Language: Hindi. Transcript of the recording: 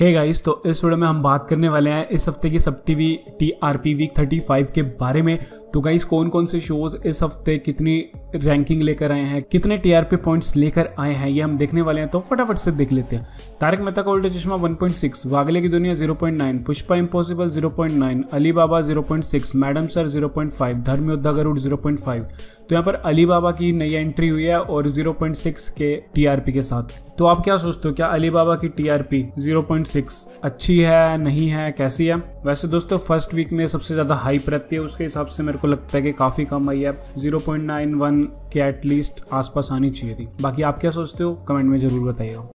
हे गाइस तो इस वीडियो में हम बात करने वाले हैं इस हफ्ते की SAB TV T R P week thirty five के बारे में तो गाइस कौन कौन से शोज़ इस हफ्ते कितनी रैंकिंग लेकर आए हैं कितने टीआरपी पॉइंट्स लेकर आए हैं ये हम देखने वाले हैं तो फटाफट से देख लेते हैं तारक मेहता का उल्टा चश्मा 1.6 वागले की दुनिया 0.9 Pushpa impossible 0.9 Ali Baba 0.6 madam sir 0.5 धर्म योद्धा गरुड़ 0.5 तो यहाँ पर अली बाबा की नई एंट्री हुई है और 0.6 के टीआरपी के साथ तो आप क्या सोचते हो क्या अली बाबा की टीआरपी 0.6 अच्छी है नहीं है कैसी है वैसे दोस्तों फर्स्ट वीक में सबसे ज़्यादा हाइप रहती है उसके हिसाब से मेरे को लगता है कि काफ़ी कम आई है जीरो पॉइंट नाइन वन के एटलीस्ट आसपास आनी चाहिए थी बाकी आप क्या सोचते हो कमेंट में ज़रूर बताइएगा